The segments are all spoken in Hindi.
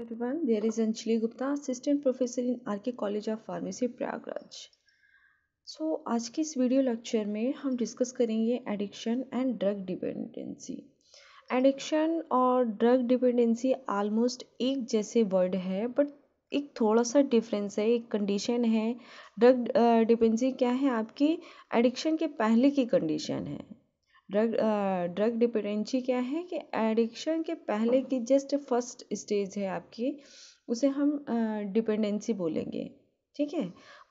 everyone, there is Anjali Gupta, Assistant Professor in RK College of Pharmacy, Prayagraj. so, aaj के is video lecture mein hum discuss karenge addiction and drug dependency addiction और drug dependency almost ek jaise word hai but एक थोड़ा सा डिफरेंस है एक कंडीशन है ड्रग डिपेंडेंसी क्या है आपकी एडिक्शन के पहले की कंडीशन है ड्रग ड्रग डिपेंडेंसी क्या है कि एडिक्शन के पहले की जस्ट फर्स्ट स्टेज है आपकी उसे हम डिपेंडेंसी बोलेंगे ठीक है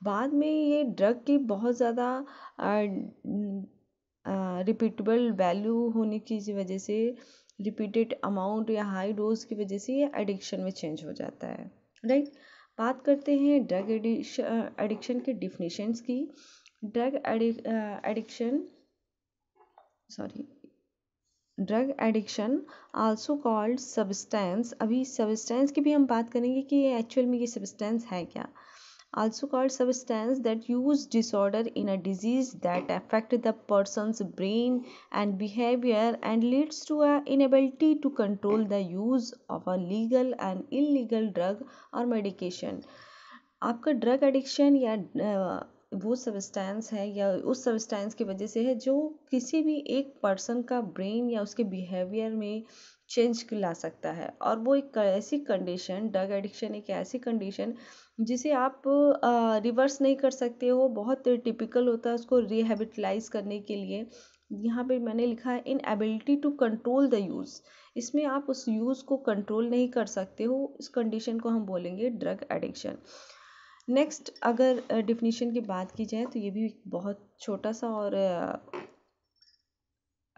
बाद में ये ड्रग की बहुत ज़्यादा रिपीटेबल वैल्यू होने की वजह से रिपीटेड अमाउंट या हाई डोज की वजह से ये एडिक्शन में चेंज हो जाता है राइट बात करते हैं ड्रग एडिक्शन के डिफिनीशंस की drug addiction sorry drug addiction also called substance अभी सबस्टेंस की भी हम बात करेंगे कि ये एक्चुअल में ये सबस्टेंस है क्या also called substance that use disorder in a disease that affect the person brain and behaviour and leads to a inability to control the use of a legal and illegal drug और मेडिकेशन आपका ड्रग एडिक्शन या वो सबस्टेंस है या उस सबस्टेंस की वजह से है जो किसी भी एक पर्सन का ब्रेन या उसके बिहेवियर में चेंज ला सकता है और वो एक ऐसी कंडीशन ड्रग एडिक्शन एक ऐसी कंडीशन जिसे आप रिवर्स नहीं कर सकते हो बहुत टिपिकल होता है उसको रिहेबिटलाइज करने के लिए यहाँ पे मैंने लिखा है inability to control the use इसमें आप उस यूज़ को कंट्रोल नहीं कर सकते हो इस कंडीशन को हम बोलेंगे ड्रग एडिक्शन नेक्स्ट अगर डिफिनीशन की बात की जाए तो ये भी बहुत छोटा सा और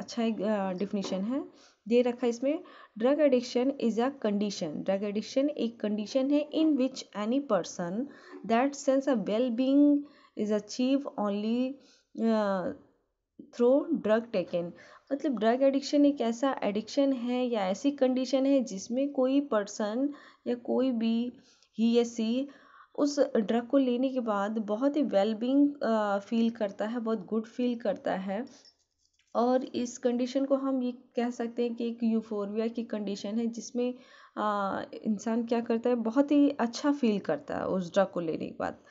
अच्छा एक डिफिनीशन है दे रखा है इसमें drug addiction is a condition drug addiction एक कंडीशन है in which any person that sense a well being is achieve only through drug taken मतलब ड्रग एडिक्शन एक ऐसा एडिक्शन है या ऐसी कंडीशन है जिसमें कोई पर्सन या कोई भी ही या सी उस ड्रग को लेने के बाद बहुत ही वेलबींग फील करता है बहुत गुड फील करता है और इस कंडीशन को हम ये कह सकते हैं कि एक यूफोरिया की कंडीशन है जिसमें इंसान क्या करता है बहुत ही अच्छा फील करता है उस ड्रग को लेने के बाद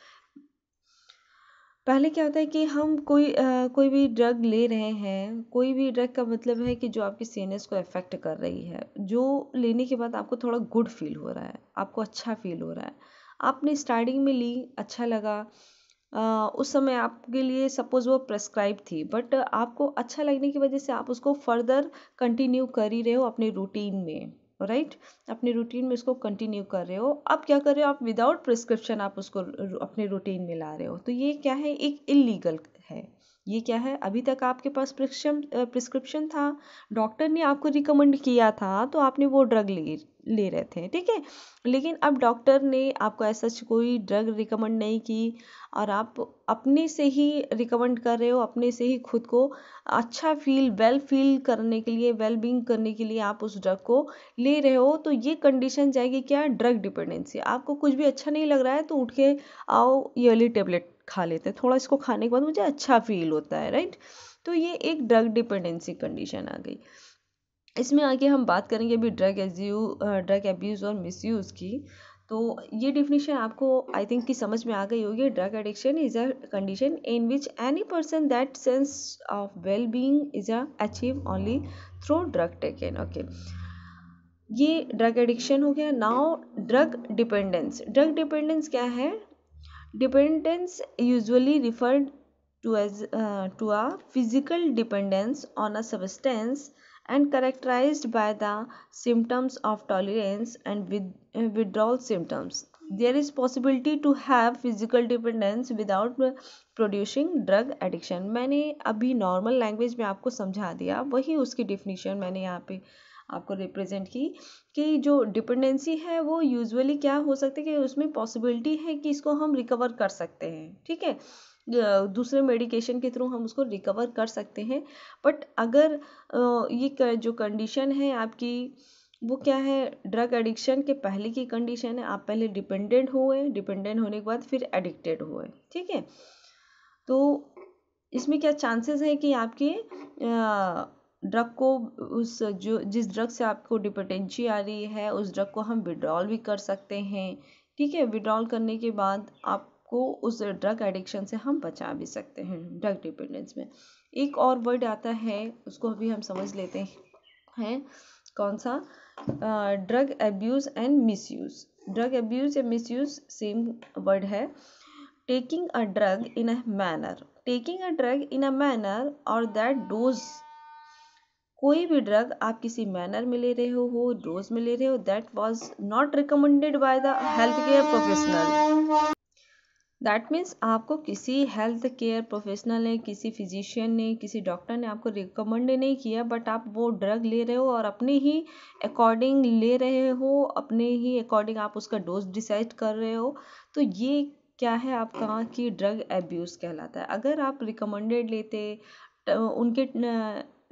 पहले क्या होता है कि हम कोई आ, कोई भी ड्रग ले रहे हैं कोई भी ड्रग का मतलब है कि जो आपके सीनेस को इफेक्ट कर रही है जो लेने के बाद आपको थोड़ा गुड फील हो रहा है आपको अच्छा फील हो रहा है आपने स्टार्टिंग में ली अच्छा लगा उस समय आपके लिए सपोज़ वो प्रेस्क्राइब थी बट आपको अच्छा लगने की वजह से आप उसको फर्दर कंटिन्यू कर ही रहे हो अपने रूटीन में राइट right? अपने रूटीन में इसको कंटिन्यू कर रहे हो अब क्या कर रहे हो आप विदाउट प्रिस्क्रिप्शन आप उसको अपने रूटीन में ला रहे हो तो ये क्या है एक इलीगल है ये क्या है अभी तक आपके पास प्रिस्क्रिप्शन प्रिस्क्रिप्शन था डॉक्टर ने आपको रिकमेंड किया था तो आपने वो ड्रग ली ले रहे थे ठीक है लेकिन अब डॉक्टर ने आपको ऐसा कोई ड्रग रिकमेंड नहीं की और आप अपने से ही रिकमेंड कर रहे हो अपने से ही खुद को अच्छा फील वेल फील करने के लिए वेल बींग करने के लिए आप उस ड्रग को ले रहे हो तो ये कंडीशन जाएगी क्या ड्रग डिपेंडेंसी आपको कुछ भी अच्छा नहीं लग रहा है तो उठ के आओ ये टेबलेट खा लेते हैं थोड़ा इसको खाने के बाद मुझे अच्छा फील होता है राइट तो ये एक ड्रग डिपेंडेंसी कंडीशन आ गई इसमें आगे हम बात करेंगे अभी ड्रग एज्यू ड्रग एब्यूज़ और मिसयूज़ की तो ये डिफिनीशन आपको आई थिंक की समझ में आ गई होगी drug addiction is a condition in which any person that sense of well being is a achieve only through drug taken okay ये ड्रग एडिक्शन हो गया now drug dependence drug dependence क्या है dependence usually referred to as to a physical dependence on a substance and characterized by the symptoms of tolerance and with withdrawal symptoms there is possibility to have physical dependence without producing drug addiction maine abhi normal language mein aapko samjha diya wahi uski definition maine yahan pe आपको रिप्रेजेंट की कि जो डिपेंडेंसी है वो यूजुअली क्या हो सकती है कि उसमें पॉसिबिलिटी है कि इसको हम रिकवर कर सकते हैं ठीक है दूसरे मेडिकेशन के थ्रू हम उसको रिकवर कर सकते हैं बट अगर ये जो कंडीशन है आपकी वो क्या है ड्रग एडिक्शन के पहले की कंडीशन है आप पहले डिपेंडेंट हुए डिपेंडेंट होने के बाद फिर एडिक्टेड हुए ठीक है तो इसमें क्या चांसेस है कि आपके ड्रग को उस जो जिस ड्रग से आपको डिपेंडेंसी आ रही है उस ड्रग को हम विड्रॉल भी कर सकते हैं ठीक है विड्रॉल करने के बाद आप को उस ड्रग एडिक्शन से हम बचा भी सकते हैं ड्रग डिपेंडेंस में एक और वर्ड आता है उसको अभी हम समझ लेते हैं कौन सा drug abuse and misuse drug abuse या मिसयूज़ सेम वर्ड है taking a drug in a manner taking a drug in a manner और दैट डोज कोई भी ड्रग आप किसी मैनर में ले रहे हो डोज में ले रहे हो that was not recommended by the health care professional that means आपको किसी हेल्थ केयर प्रोफेशनल ने किसी फिजिशियन ने किसी डॉक्टर ने आपको रिकमेंड नहीं किया बट आप वो ड्रग ले रहे हो और अपने ही अकॉर्डिंग ले रहे हो अपने ही अकॉर्डिंग आप उसका डोज डिसाइड कर रहे हो तो ये क्या है आपका कि ड्रग एब्यूज़ कहलाता है अगर आप रिकमेंडेड लेते उनके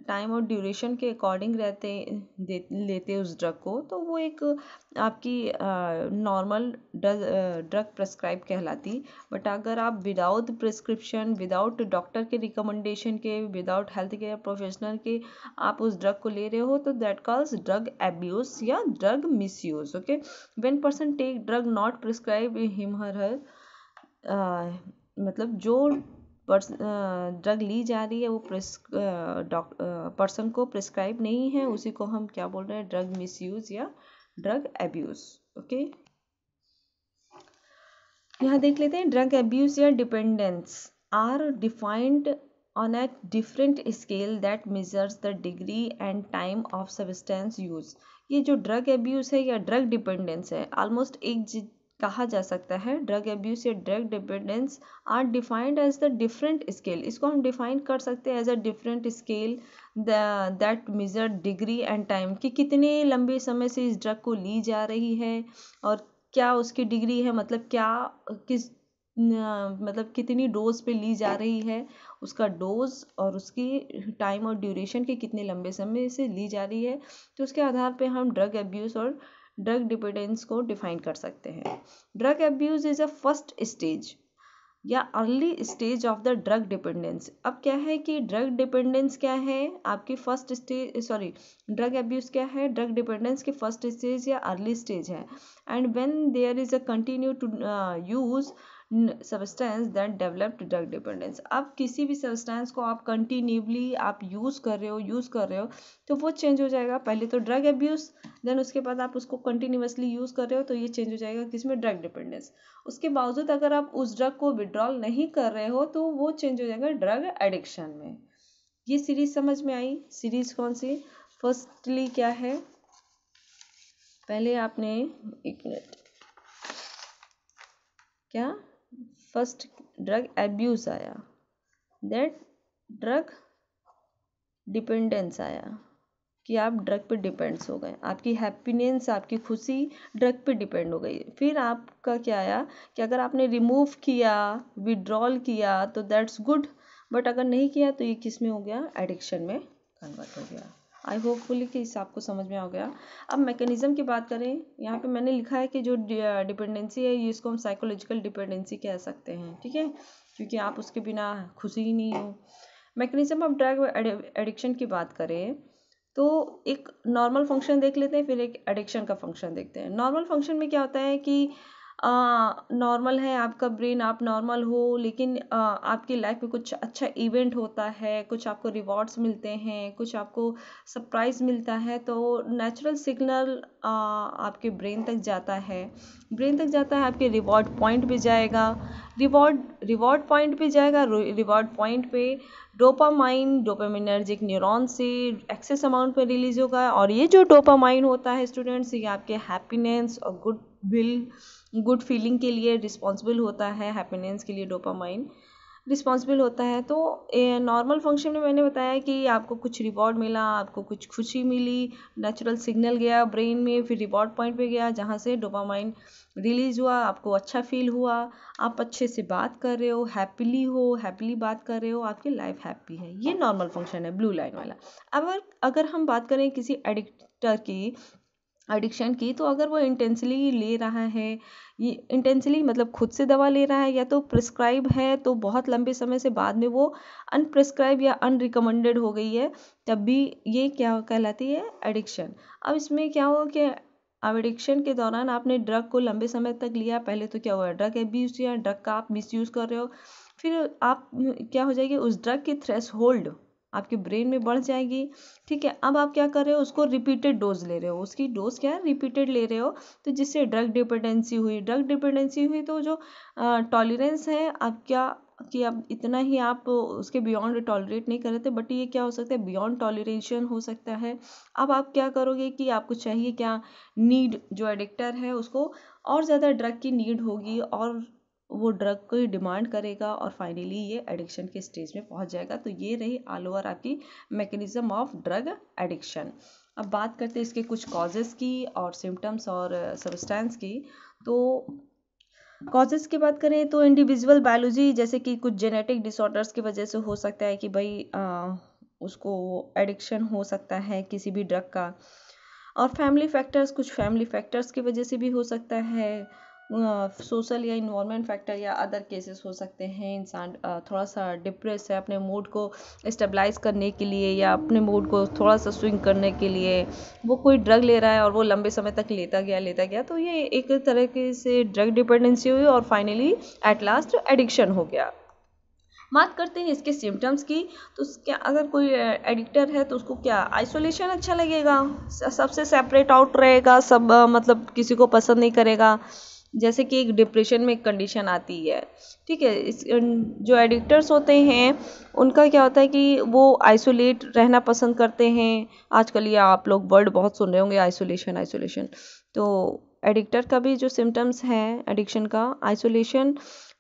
टाइम और ड्यूरेशन के अकॉर्डिंग रहते लेते उस ड्रग को तो वो एक आपकी नॉर्मल ड्रग प्रेस्क्राइब कहलाती बट अगर आप विदाउट प्रिस्क्रिप्शन विदाउट डॉक्टर के रिकमेंडेशन के विदाउट हेल्थ केयर प्रोफेशनल के आप उस ड्रग को ले रहे हो तो दैट कॉल्स ड्रग एब्यूज या drug misuse okay when person take drug not prescribe him her her मतलब जो ड्रग ली जा रही है वो प्रिस पर्सन को प्रिस्क्राइब नहीं है उसी को हम क्या बोल रहे हैं ड्रग मिसयूज़ या ड्रग एब्यूज़ ओके यहाँ देख लेते हैं ड्रग एब्यूज़ या dependence are defined on a different scale that measures the degree and time of substance use ये जो ड्रग एब्यूज़ है या ड्रग डिपेंडेंस है ऑलमोस्ट एक कहा जा सकता है ड्रग एब्यूज या drug dependence are defined as the different scale इसको हम डिफाइन कर सकते हैं as a different scale that measure degree and time कि कितने लंबे समय से इस ड्रग को ली जा रही है और क्या उसकी डिग्री है मतलब क्या किस मतलब कितनी डोज पे ली जा रही है उसका डोज और उसकी टाइम और ड्यूरेशन के कितने लंबे समय से ली जा रही है तो उसके आधार पे हम ड्रग एब्यूज़ और ड्रग डिपेंडेंस को डिफाइन कर सकते हैं drug abuse is a first stage या early stage of the drug dependence अब क्या है कि ड्रग डिपेंडेंस क्या है आपकी first stage sorry drug abuse क्या है ड्रग डिपेंडेंस की फर्स्ट स्टेज या अर्ली स्टेज है and when there is a continue to use substance that developed drug dependence अब किसी भी सब्सटेंस को आप कंटिन्यूली आप यूज़ कर रहे हो यूज़ कर रहे हो तो वो चेंज हो जाएगा पहले तो ड्रग एब्यूज़ देन उसके बाद आप उसको कंटिन्यूसली यूज़ कर रहे हो तो ये चेंज हो जाएगा किस में ड्रग डिपेंडेंस उसके बावजूद अगर आप उस ड्रग को विड्रॉल नहीं कर रहे हो तो वो चेंज हो जाएगा ड्रग एडिक्शन में ये सीरीज समझ में आई सीरीज कौन सी फर्स्टली क्या है पहले आपने एक मिनट क्या फर्स्ट ड्रग एब्यूज आया देट ड्रग डिपेंडेंस आया कि आप ड्रग पे डिपेंड्स हो गए आपकी हैप्पीनेस आपकी खुशी ड्रग पे डिपेंड हो गई फिर आपका क्या आया कि अगर आपने रिमूव किया विड्रॉल किया तो दैट्स गुड बट अगर नहीं किया तो ये किस में हो गया एडिक्शन में कन्वर्ट हो गया आई होपफुली कि इस आपको समझ में आ गया अब मैकेनिज़्म की बात करें यहाँ पे मैंने लिखा है कि जो डिपेंडेंसी है ये इसको हम साइकोलॉजिकल डिपेंडेंसी कह सकते हैं ठीक है क्योंकि आप उसके बिना खुशी ही नहीं हो मैकेनिज़्म ऑफ ड्रग एडिक्शन की बात करें तो एक नॉर्मल फंक्शन देख लेते हैं फिर एक एडिक्शन का फंक्शन देखते हैं नॉर्मल फंक्शन में क्या होता है कि नॉर्मल है आपका ब्रेन आप नॉर्मल हो लेकिन आपकी लाइफ में कुछ अच्छा इवेंट होता है कुछ आपको रिवॉर्ड्स मिलते हैं कुछ आपको सरप्राइज़ मिलता है तो नेचुरल सिग्नल आपके ब्रेन तक जाता है ब्रेन तक जाता है आपके रिवॉर्ड पॉइंट पे जाएगा रिवॉर्ड रिवॉर्ड पॉइंट पे जाएगा रिवॉर्ड पॉइंट पे डोपामाइन डोपामिनर्जिक न्यूरॉन से एक्सेस अमाउंट पर रिलीज होगा और ये जो डोपामाइन होता है स्टूडेंट्स ये आपके हैप्पीनेस और गुड विल गुड फीलिंग के लिए रिस्पॉन्सिबल होता है हैप्पीनेस के लिए डोपामाइन रिस्पॉन्सिबल होता है तो नॉर्मल फंक्शन में मैंने बताया कि आपको कुछ रिवॉर्ड मिला आपको कुछ खुशी मिली नेचुरल सिग्नल गया ब्रेन में फिर रिवॉर्ड पॉइंट पे गया जहाँ से डोपामाइन रिलीज हुआ आपको अच्छा फील हुआ आप अच्छे से बात कर रहे हो हैप्पीली हो हैप्पीली बात कर रहे हो आपकी लाइफ हैप्पी है ये नॉर्मल फंक्शन है ब्लू लाइन वाला अब अगर हम बात करें किसी एडिक्टर की एडिक्शन की तो अगर वो इंटेंसली ले रहा है ये इंटेंसली मतलब खुद से दवा ले रहा है या तो प्रिस्क्राइब है तो बहुत लंबे समय से बाद में वो अनप्रिस्क्राइब या अनरिकमेंडेड हो गई है तब भी ये क्या कहलाती है एडिक्शन अब इसमें क्या हो कि अब एडिक्शन के दौरान आपने ड्रग को लंबे समय तक लिया पहले तो क्या हुआ ड्रग एब्यूज या ड्रग का आप मिसयूज़ कर रहे हो फिर आप क्या हो जाएगी उस ड्रग की थ्रेस होल्ड आपके ब्रेन में बढ़ जाएगी ठीक है अब आप क्या कर रहे हो उसको रिपीटेड डोज ले रहे हो उसकी डोज क्या है रिपीटेड ले रहे हो तो जिससे ड्रग डिपेंडेंसी हुई ड्रग डिपेंडेंसी हुई तो जो टॉलरेंस है आप क्या कि अब इतना ही आप उसके बियॉन्ड टॉलरेट नहीं कर रहे थे बट ये क्या हो सकता है बियॉन्ड टॉलरेशन हो सकता है अब आप क्या करोगे कि आपको चाहिए क्या नीड जो एडिक्टर है उसको और ज़्यादा ड्रग की नीड होगी और वो ड्रग को ही डिमांड करेगा और फाइनली ये एडिक्शन के स्टेज में पहुंच जाएगा तो ये रही ऑल ओवर आपकी मैकेनिज्म ऑफ ड्रग एडिक्शन अब बात करते हैं इसके कुछ कॉजेज़ की और सिम्टम्स और सबस्टेंस की तो कॉजेज़ की बात करें तो इंडिविजुअल बायोलॉजी जैसे कि कुछ जेनेटिक डिसऑर्डर्स की वजह से हो सकता है कि भाई आ, उसको एडिक्शन हो सकता है किसी भी ड्रग का और फैमिली फैक्टर्स कुछ फैमिली फैक्टर्स की वजह से भी हो सकता है सोशल या इन्वामेंट फैक्टर या अदर केसेस हो सकते हैं इंसान थोड़ा सा डिप्रेस है अपने मूड को स्टेबलाइज करने के लिए या अपने मूड को थोड़ा सा स्विंग करने के लिए वो कोई ड्रग ले रहा है और वो लंबे समय तक लेता गया लेता गया तो ये एक तरीके से ड्रग डिपेंडेंसी हुई और फाइनली एट लास्ट एडिक्शन हो गया बात करते हैं इसके सिम्टम्स की तो क्या अगर कोई एडिक्टर है तो उसको क्या आइसोलेशन अच्छा लगेगा सबसे सेपरेट आउट रहेगा सब मतलब किसी को पसंद नहीं करेगा जैसे कि एक डिप्रेशन में एक कंडीशन आती है ठीक है इस जो एडिक्टर्स होते हैं उनका क्या होता है कि वो आइसोलेट रहना पसंद करते हैं आजकल ये आप लोग वर्ड बहुत सुन रहे होंगे आइसोलेशन आइसोलेशन तो एडिक्टर का भी जो सिम्टम्स हैं एडिक्शन का आइसोलेशन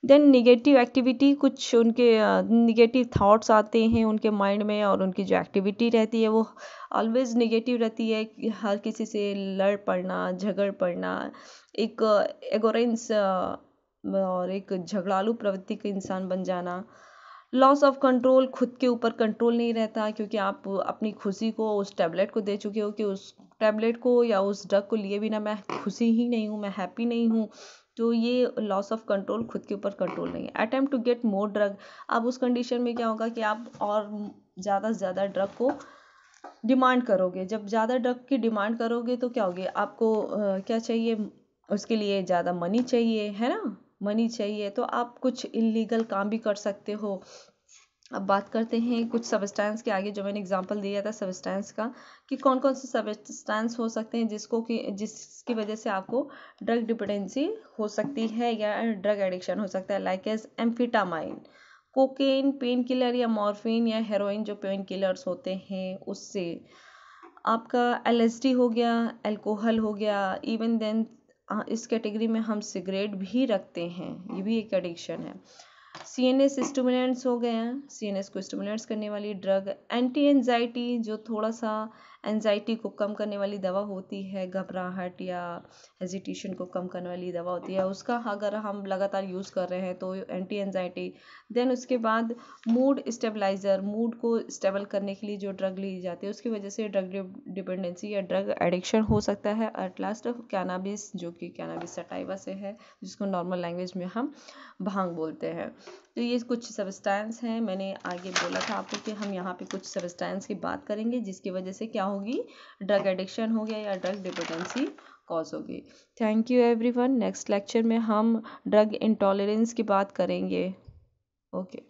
देन निगेटिव एक्टिविटी कुछ उनके निगेटिव थाट्स आते हैं उनके माइंड में और उनकी जो एक्टिविटी रहती है वो ऑलवेज निगेटिव रहती है हर किसी से लड़ पड़ना झगड़ पड़ना एक एगोरेंस और एक झगड़ालू प्रवृत्ति का इंसान बन जाना लॉस ऑफ कंट्रोल खुद के ऊपर कंट्रोल नहीं रहता क्योंकि आप अपनी खुशी को उस टैबलेट को दे चुके हो कि उस टैबलेट को या उस ड्रग को लिए बिना मैं खुशी ही नहीं हूँ मैं हैप्पी नहीं हूँ जो तो ये लॉस ऑफ कंट्रोल खुद के ऊपर कंट्रोल नहीं है attempt to get more drug अब उस कंडीशन में क्या होगा कि आप और ज़्यादा से ज़्यादा ड्रग को डिमांड करोगे जब ज़्यादा ड्रग की डिमांड करोगे तो क्या होगी आपको आ, क्या चाहिए उसके लिए ज़्यादा मनी चाहिए है ना मनी चाहिए तो आप कुछ इलीगल काम भी कर सकते हो अब बात करते हैं कुछ सबस्टेंस के आगे जो मैंने एग्जांपल दिया था सबस्टेंस का कि कौन कौन से सबस्टेंस हो सकते हैं जिसको कि जिसकी वजह से आपको ड्रग डिपेंडेंसी हो सकती है या ड्रग एडिक्शन हो सकता है like as amphetamine cocaine painkiller या मॉर्फिन या हेरोइन जो पेन किलर्स होते हैं उससे आपका एल हो गया एल्कोहल हो गया इवन देन इस कैटेगरी में हम सिगरेट भी रखते हैं ये भी एक एडिक्शन है सी एन एस स्टिमुलेंट्स हो गए हैं सी एन एस को स्टिमुलेंट्स करने वाली ड्रग एंटी एनजाइटी जो थोड़ा सा एनजाइटी को कम करने वाली दवा होती है घबराहट या हेजिटेशन को कम करने वाली दवा होती है उसका अगर हम लगातार यूज़ कर रहे हैं तो एंटी एनजाइटी देन उसके बाद मूड स्टेबलाइज़र मूड को स्टेबल करने के लिए जो ड्रग ली जाती है उसकी वजह से ड्रग डिपेंडेंसी या ड्रग एडिक्शन हो सकता है एट लास्ट कैनाबिस जो कि कैनाबिस सटाइवा से है जिसको नॉर्मल लैंग्वेज में हम भांग बोलते हैं तो ये कुछ सबस्टैंस हैं मैंने आगे बोला था आपको कि हम यहाँ पे कुछ सबस्टैंस की बात करेंगे जिसकी वजह से क्या हो होगी ड्रग एडिक्शन हो गया या ड्रग डिपेंडेंसी कॉज होगी thank you everyone next lecture में हम ड्रग इंटॉलरेंस की बात करेंगे ओके okay.